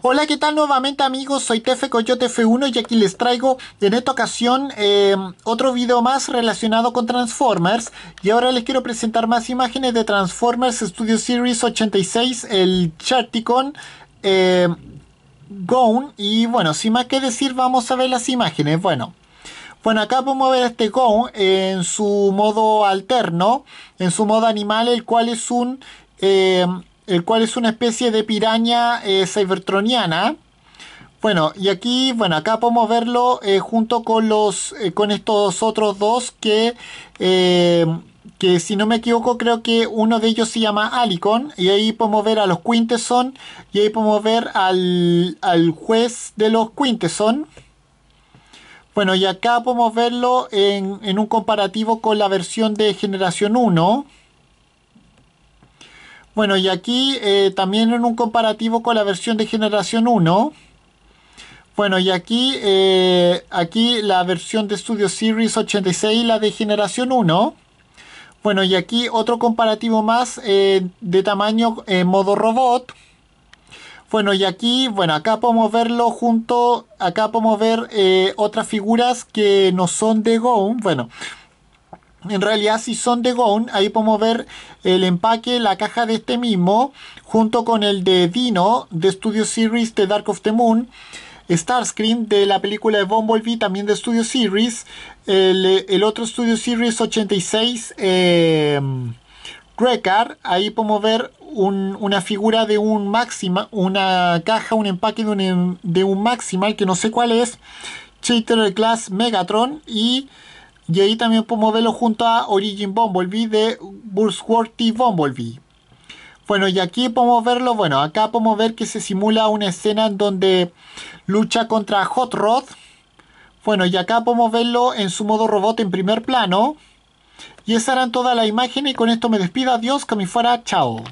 Hola, ¿qué tal nuevamente amigos? Soy Tefe Coyote F1 y aquí les traigo en esta ocasión em, otro video más relacionado con Transformers y ahora les quiero presentar más imágenes de Transformers Studio Series 86, el Charticon, eh, Gone y bueno, sin más que decir vamos a ver las imágenes, bueno. Bueno, acá podemos ver este Gone en su modo alterno, en su modo animal, el cual es un em, el cual es una especie de piraña eh, cybertroniana. Bueno, y aquí, bueno, acá podemos verlo eh, junto con los, eh, con estos otros dos que, que si no me equivoco creo que uno de ellos se llama Alicon y ahí podemos ver a los Quintesson... y ahí podemos ver al, al juez de los Quintesson... Bueno, y acá podemos verlo en, en un comparativo con la versión de generación 1. Bueno, y aquí eh, también en un comparativo con la versión de generación 1. Bueno, y aquí, eh, aquí la versión de Studio Series 86, y la de generación 1. Bueno, y aquí otro comparativo más eh, de tamaño en modo robot. Bueno, y aquí, bueno, acá podemos verlo junto, acá podemos ver otras figuras que no son de GOM. Bueno, en realidad, si son de Gone, ahí podemos ver el empaque, la caja de este mismo, junto con el de Dino, de Studio Series de Dark of the Moon. Starscream de la película de Bumblebee, también de Studio Series. El, otro Studio Series 86, eh, em, Ahí podemos ver una figura de un Maxima, una caja, un empaque de un, de Maximal que no sé cuál es. Cheater Class Megatron y y ahí también podemos verlo junto a Origin Bumblebee de worthy Bumblebee. Bueno, y aquí podemos verlo, bueno, acá podemos ver que se simula una escena en donde lucha contra Hot Rod. Bueno, y acá podemos verlo en su modo robot en primer plano. Y esa eran toda la imagen y con esto me despido, adiós, que me fuera, chao.